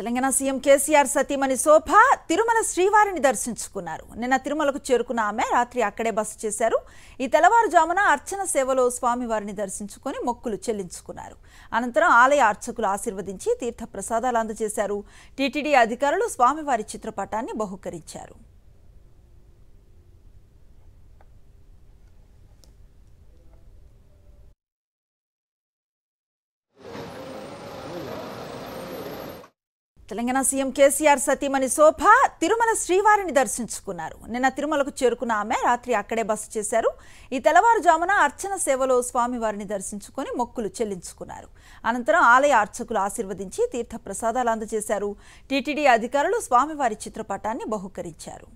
Telangana CM KCR సతీమణి శోభ తిరుమల శ్రీవారిని దర్శించుకున్నారు నిన్న తిరుమలకు చేరుకున్న ఆమె రాత్రి అక్కడే బస చేశారు ఈ తెల్లవారుజామున అర్చన సేవలో స్వామివారిని దర్శించుకొని మొక్కులు చెల్లించుకున్నారు అనంతరం ఆలయ అర్చకులు ఆశీర్వదించి తీర్థ ప్రసాదాలు అందజేశారు టీటీడీ అధికారులు స్వామివారి చిత్రపటాన్ని బహుకరించారు తెలంగాణ సీఎం కేసీఆర్ సతీమణి శోభ తిరుమల శ్రీవారిని దర్శించుకున్నారు నిన్న తిరుమలకు చేరుకున్న ఆమె రాత్రి అక్కడే బస చేశారు ఈ తెల్లవారుజామున అర్చన సేవలో స్వామివారిని దర్శించుకొని మొక్కులు చెల్లించుకున్నారు అనంతరం ఆలయ అర్చకులు ఆశీర్వదించి తీర్థప్రసాదాలు అందజేశారు టీటీడీ అధికారులు స్వామివారి చిత్రపటాన్ని బహుకరించారు